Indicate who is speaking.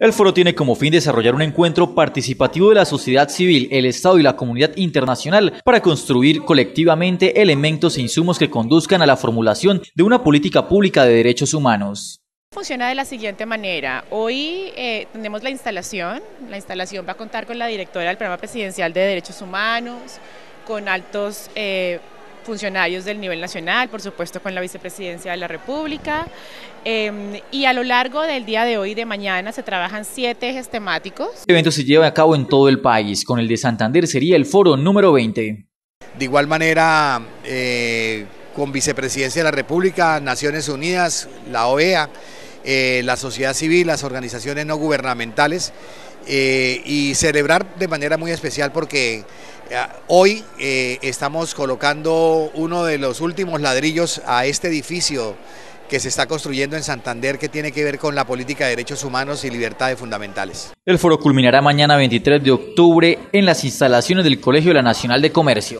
Speaker 1: El foro tiene como fin desarrollar un encuentro participativo de la sociedad civil, el Estado y la comunidad internacional para construir colectivamente elementos e insumos que conduzcan a la formulación de una política pública de derechos humanos.
Speaker 2: Funciona de la siguiente manera. Hoy eh, tenemos la instalación. La instalación va a contar con la directora del programa presidencial de derechos humanos, con altos eh, funcionarios del nivel nacional, por supuesto con la vicepresidencia de la República. Em, y a lo largo del día de hoy y de mañana se trabajan siete ejes temáticos. El
Speaker 1: este evento se lleva a cabo en todo el país, con el de Santander sería el foro número 20.
Speaker 3: De igual manera,
Speaker 2: eh, con vicepresidencia de la
Speaker 3: República, Naciones Unidas, la OEA, eh, la sociedad civil, las organizaciones no gubernamentales. Eh, y celebrar de manera muy especial porque eh, hoy eh, estamos colocando uno de los últimos ladrillos a este edificio que se está construyendo en Santander que tiene que ver con la política de derechos humanos y libertades fundamentales.
Speaker 1: El foro culminará mañana 23 de octubre en las instalaciones del Colegio de la Nacional de Comercio.